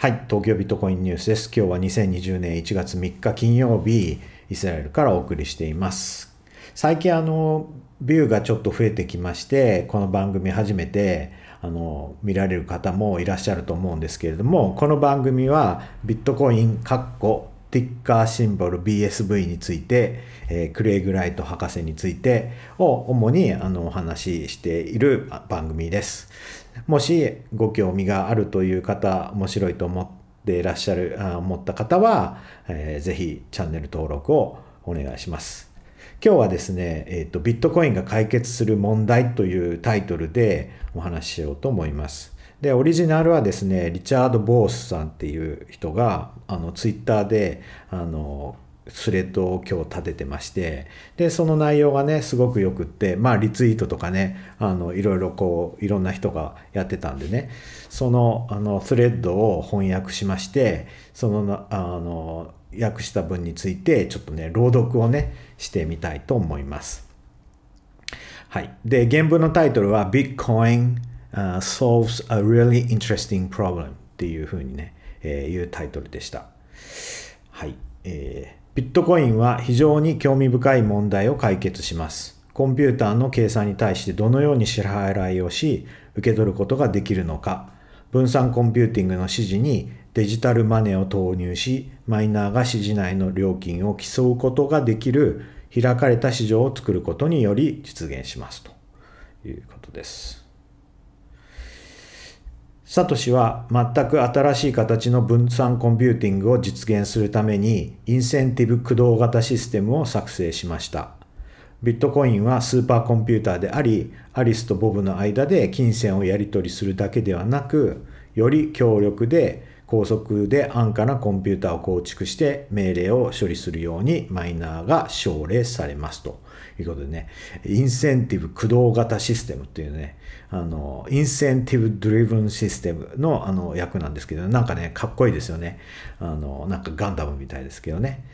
はい、東京ビットコインニュースです。今日は2020年1月3日金曜日、イスラエルからお送りしています。最近あの、ビューがちょっと増えてきまして、この番組初めて、あの、見られる方もいらっしゃると思うんですけれども、この番組はビットコイン、カッコ、ティッカーシンボル BSV について、えー、クレイグ・ライト博士についてを主にあのお話ししている番組です。もしご興味があるという方、面白いと思っていらっしゃる、あ思った方は、えー、ぜひチャンネル登録をお願いします。今日はですね、えーと、ビットコインが解決する問題というタイトルでお話ししようと思います。でオリジナルはですねリチャード・ボースさんっていう人があのツイッターであのスレッドを今日立ててましてでその内容がねすごく良くってまあリツイートとかねあのいろいろこういろんな人がやってたんでねそのあのスレッドを翻訳しましてそのあの訳した文についてちょっとね朗読をねしてみたいと思います。はい、で原文のタイトルは「Bitcoin Solves a Really Interesting Problem っていうふうにね、えー、いうタイトルでした。はい、えー。ビットコインは非常に興味深い問題を解決します。コンピューターの計算に対してどのように支払いをし、受け取ることができるのか、分散コンピューティングの指示にデジタルマネーを投入し、マイナーが指示内の料金を競うことができる開かれた市場を作ることにより実現しますということです。サトシは全く新しい形の分散コンピューティングを実現するためにインセンティブ駆動型システムを作成しました。ビットコインはスーパーコンピューターであり、アリスとボブの間で金銭をやり取りするだけではなく、より強力で高速で安価なコンピューターを構築して命令を処理するようにマイナーが奨励されますと。いうことでね、インセンティブ駆動型システムっていうね、あの、インセンティブドリブンシステムのあの役なんですけど、なんかね、かっこいいですよね。あの、なんかガンダムみたいですけどね。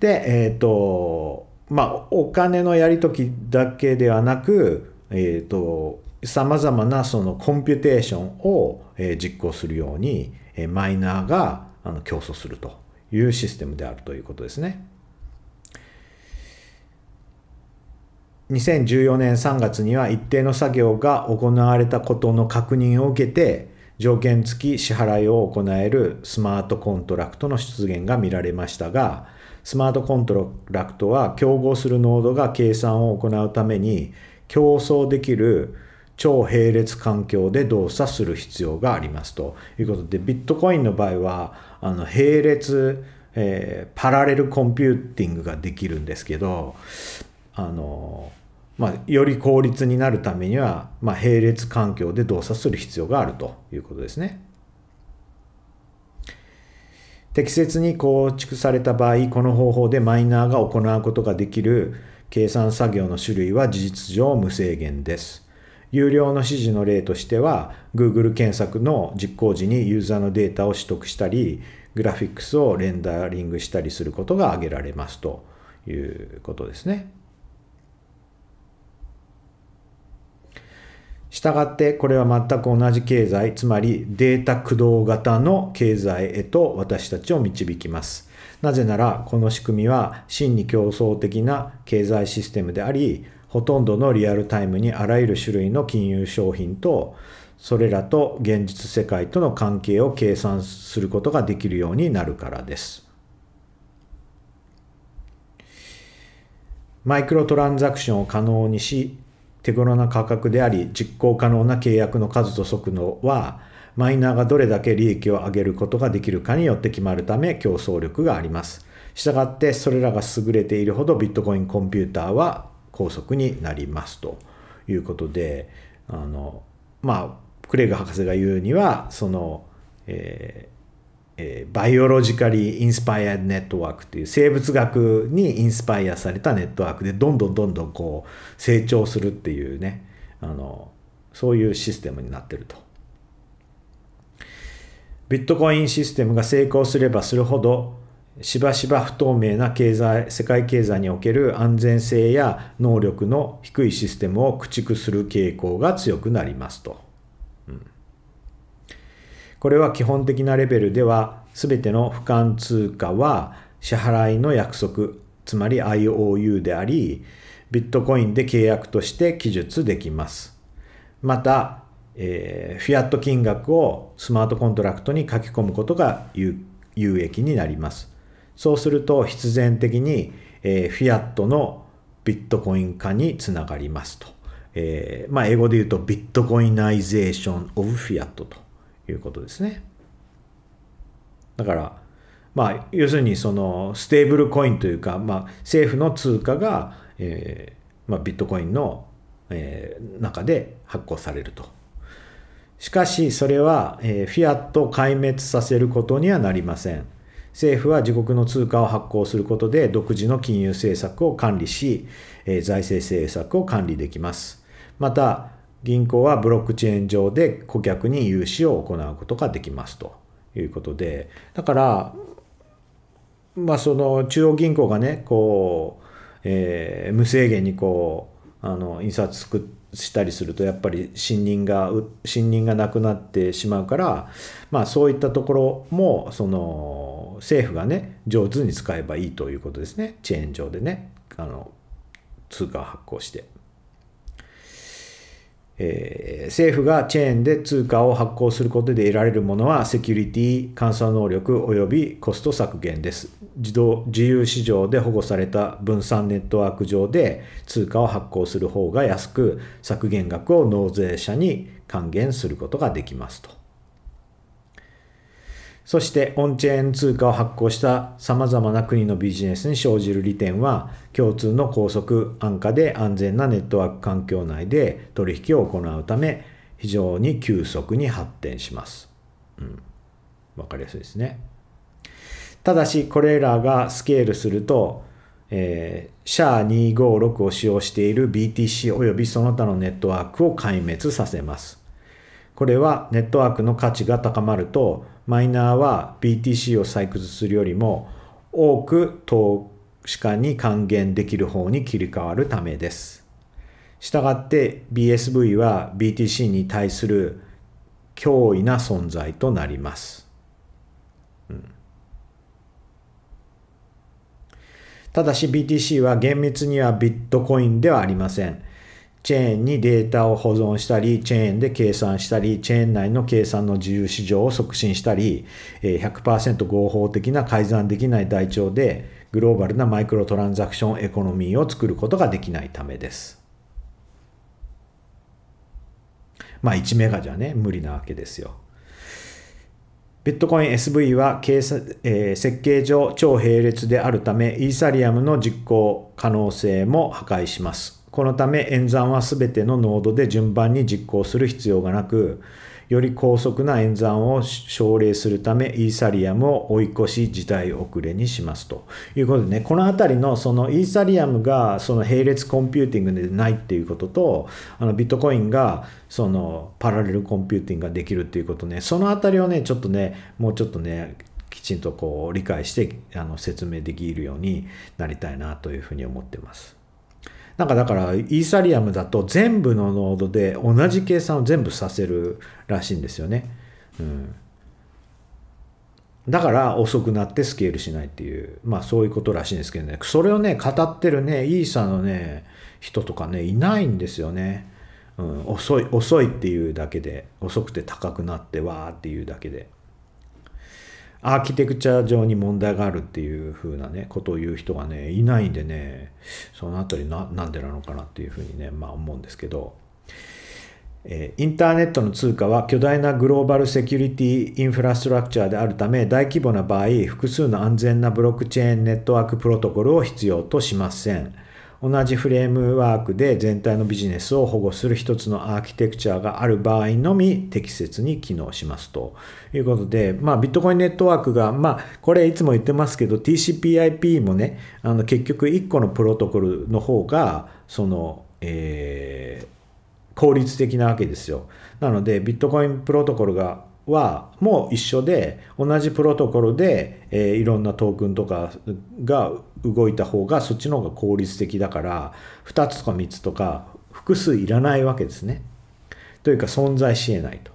で、えっ、ー、と、まあ、お金のやりときだけではなく、えっ、ー、と、さまざまなそのコンピュテーションを実行するように、マイナーが競争するというシステムであるということですね。2014年3月には一定の作業が行われたことの確認を受けて条件付き支払いを行えるスマートコントラクトの出現が見られましたがスマートコントラクトは競合するノードが計算を行うために競争できる超並列環境で動作する必要がありますということでビットコインの場合はあの並列、えー、パラレルコンピューティングができるんですけどあのまあ、より効率になるためには、まあ、並列環境で動作する必要があるということですね。適切に構築された場合、この方法でマイナーが行うことができる計算作業の種類は事実上無制限です。有料の指示の例としては、Google 検索の実行時にユーザーのデータを取得したり、グラフィックスをレンダリングしたりすることが挙げられますということですね。したがってこれは全く同じ経済つまりデータ駆動型の経済へと私たちを導きますなぜならこの仕組みは真に競争的な経済システムでありほとんどのリアルタイムにあらゆる種類の金融商品とそれらと現実世界との関係を計算することができるようになるからですマイクロトランザクションを可能にし手頃な価格であり実行可能な契約の数と速度はマイナーがどれだけ利益を上げることができるかによって決まるため競争力があります。したがってそれらが優れているほどビットコインコンピューターは高速になりますということであのまあクレイグ博士が言うにはその、えーえバイオロジカリー・インスパイア・ネットワークという生物学にインスパイアされたネットワークでどんどんどんどんこう成長するっていうねあのそういうシステムになってると。ビットコインシステムが成功すればするほどしばしば不透明な経済世界経済における安全性や能力の低いシステムを駆逐する傾向が強くなりますと。うんこれは基本的なレベルでは全ての俯瞰通貨は支払いの約束つまり IOU でありビットコインで契約として記述できますまた、えー、フィアット金額をスマートコントラクトに書き込むことが有益になりますそうすると必然的に、えー、フィアットのビットコイン化につながりますと、えー、まあ、英語で言うとビットコイナイゼーションオブフィアットということですね。だから、まあ、要するにそのステーブルコインというか、まあ、政府の通貨が、えーまあ、ビットコインの、えー、中で発行されると。しかし、それは、えー、フィアットを壊滅させることにはなりません。政府は自国の通貨を発行することで独自の金融政策を管理し、え財政政策を管理できます。また、銀行はブロックチェーン上で顧客に融資を行うことができますということでだからまあその中央銀行がねこう、えー、無制限にこうあの印刷作したりするとやっぱり信任が信任がなくなってしまうから、まあ、そういったところもその政府がね上手に使えばいいということですねチェーン上でねあの通貨を発行して。えー、政府がチェーンで通貨を発行することで得られるものはセキュリティ、監査能力及びコスト削減です。自動自由市場で保護された分散ネットワーク上で通貨を発行する方が安く削減額を納税者に還元することができますと。そしてオンチェーン通貨を発行した様々な国のビジネスに生じる利点は共通の高速安価で安全なネットワーク環境内で取引を行うため非常に急速に発展します。うん。わかりやすいですね。ただしこれらがスケールすると、えー、SHA-256 を使用している BTC およびその他のネットワークを壊滅させます。これはネットワークの価値が高まるとマイナーは BTC を採掘するよりも多く投資家に還元できる方に切り替わるためです。したがって BSV は BTC に対する脅威な存在となります。うん、ただし BTC は厳密にはビットコインではありません。チェーンにデータを保存したり、チェーンで計算したり、チェーン内の計算の自由市場を促進したり、100%合法的な改ざんできない台帳で、グローバルなマイクロトランザクションエコノミーを作ることができないためです。まあ1メガじゃね、無理なわけですよ。ビットコイン SV は計算、え設計上超並列であるため、イーサリアムの実行可能性も破壊します。このため演算は全てのノードで順番に実行する必要がなく、より高速な演算を奨励するためイーサリアムを追い越し時代遅れにしますということでねこの辺りのそのイーサリアムがその並列コンピューティングでないっていうこととあのビットコインがそのパラレルコンピューティングができるっていうことねその辺りをねちょっとねもうちょっとねきちんとこう理解してあの説明できるようになりたいなというふうに思ってます。なんかだからイーサリアムだと全部のノードで同じ計算を全部させるらしいんですよね。うん、だから遅くなってスケールしないっていう、まあそういうことらしいんですけどね。それをね、語ってるね、イーサのね、人とかね、いないんですよね。うん、遅い、遅いっていうだけで、遅くて高くなってわーっていうだけで。アーキテクチャ上に問題があるっていう風なね、ことを言う人がね、いないんでね、そのあたりな、なんでなのかなっていうふうにね、まあ思うんですけど、えインターネットの通貨は巨大なグローバルセキュリティインフラストラクチャーであるため大規模な場合複数の安全なブロックチェーンネットワークプロトコルを必要としません。同じフレームワークで全体のビジネスを保護する一つのアーキテクチャがある場合のみ適切に機能しますということで、まあ、ビットコインネットワークが、まあ、これいつも言ってますけど TCPIP もねあの結局1個のプロトコルの方がその、えー、効率的なわけですよなのでビットコインプロトコルがはもう一緒で同じプロトコルで、えー、いろんなトークンとかが動いた方がそっちの方が効率的だから2つとか3つとか複数いらないわけですね。というか存在しえないと。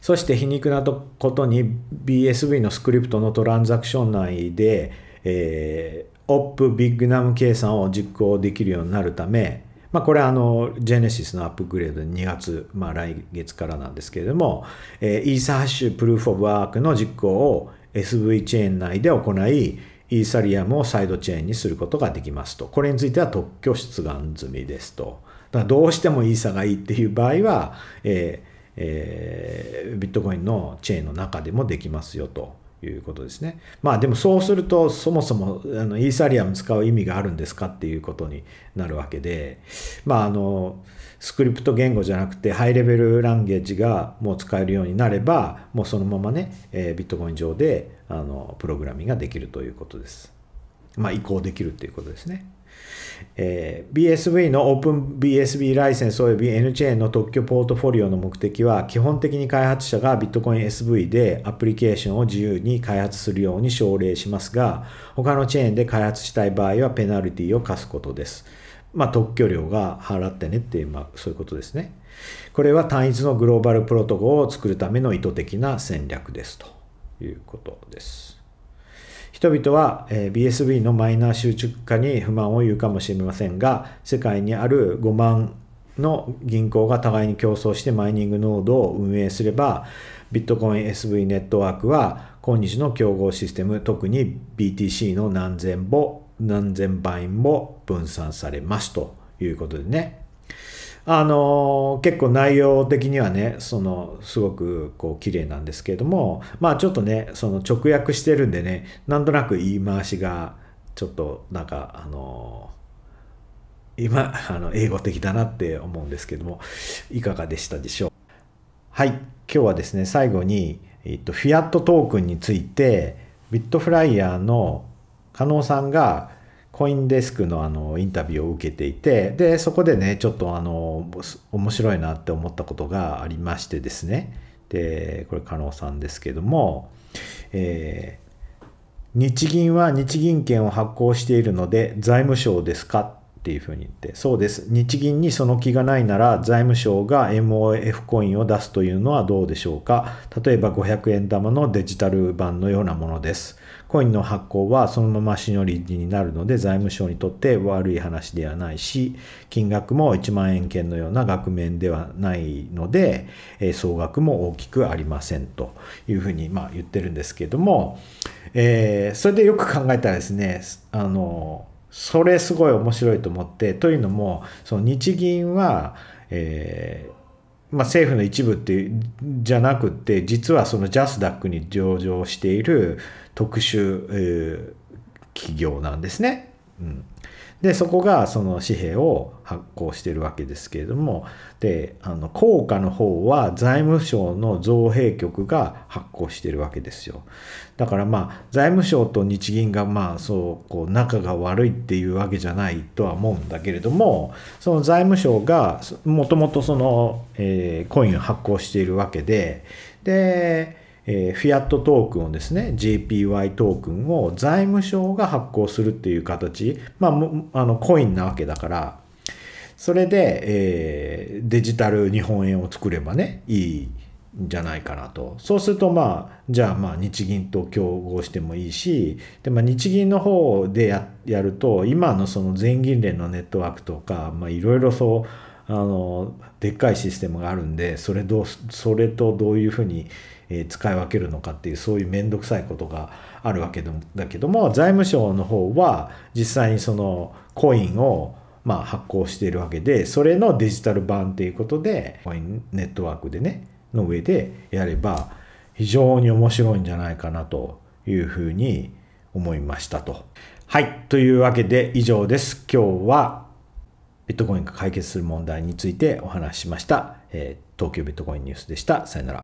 そして皮肉なことに BSV のスクリプトのトランザクション内で、えー、オップビッグナム計算を実行できるようになるため、まあ、これはあの Genesis のアップグレード2月、まあ、来月からなんですけれども、えー、イーサハッシュプルーフ・オブ・ワークの実行を SV チェーン内で行い、イーサリアムをサイドチェーンにすることができますと。これについては特許出願済みですと。だからどうしてもイーサがいいっていう場合は、えーえー、ビットコインのチェーンの中でもできますよということですね。まあでもそうするとそもそもあのイーサリアム使う意味があるんですかっていうことになるわけで、まああのスクリプト言語じゃなくてハイレベルランゲージがもう使えるようになればもうそのままね、えー、ビットコイン上であのプログラミングができるということです。まあ、移行できるということですね。えー、BSV のオープン BSV ライセンス及び N チェーンの特許ポートフォリオの目的は基本的に開発者がビットコイン SV でアプリケーションを自由に開発するように奨励しますが他のチェーンで開発したい場合はペナルティを課すことです。まあ、特許料が払ってねっていう、まあ、そういうことですね。これは単一のグローバルプロトコルを作るための意図的な戦略ですということです。人々は BSB のマイナー集中化に不満を言うかもしれませんが世界にある5万の銀行が互いに競争してマイニングノードを運営すればビットコイン SV ネットワークは今日の競合システム特に BTC の何千何千倍も分散されますということでねあの結構内容的にはねそのすごくこう綺麗なんですけれどもまあちょっとねその直訳してるんでねなんとなく言い回しがちょっとなんかあの今あの英語的だなって思うんですけどもいかがでしたでしょうはい今日はですね最後に、えっと、フィアットトークンについてビットフライヤーの加納さんがコインデスクのあのインタビューを受けていて、で、そこでね、ちょっとあの、面白いなって思ったことがありましてですね。で、これ、加納さんですけども、えー、日銀は日銀券を発行しているので、財務省ですかっていうふうに言って、そうです。日銀にその気がないなら、財務省が MOF コインを出すというのはどうでしょうか。例えば500円玉のデジタル版のようなものです。コインの発行はそのままシノリになるので財務省にとって悪い話ではないし、金額も1万円券のような額面ではないので、え総額も大きくありませんというふうにま言ってるんですけども、えー、それでよく考えたらですね、あの、それすごい面白いと思って、というのも、その日銀は、えーまあ、政府の一部ってじゃなくて実はそのジャスダックに上場している特殊、え企業なんですね。うんでそこがその紙幣を発行してるわけですけれどもであの硬貨の方は財務省の造幣局が発行してるわけですよだからまあ財務省と日銀がまあそうこう仲が悪いっていうわけじゃないとは思うんだけれどもその財務省がもともとその、えー、コインを発行しているわけででえー、フィアットトークンをですね、JPY トークンを財務省が発行するっていう形、まあ、あのコインなわけだから、それで、えー、デジタル日本円を作ればね、いいんじゃないかなと。そうすると、まあ、じゃあ、まあ、日銀と競合してもいいし、で、まあ、日銀の方でややると、今のその全銀連のネットワークとか、まあ、いろいろそう、あの、でっかいシステムがあるんで、それどう、それとどういうふうに、え使い分けるのかっていうそういう面倒くさいことがあるわけだけども財務省の方は実際にそのコインをまあ発行しているわけでそれのデジタル版っていうことでコインネットワークでねの上でやれば非常に面白いんじゃないかなというふうに思いましたと。はい。というわけで以上です。今日はビットコインが解決する問題についてお話ししました。えー、東京ビットコインニュースでした。さよなら。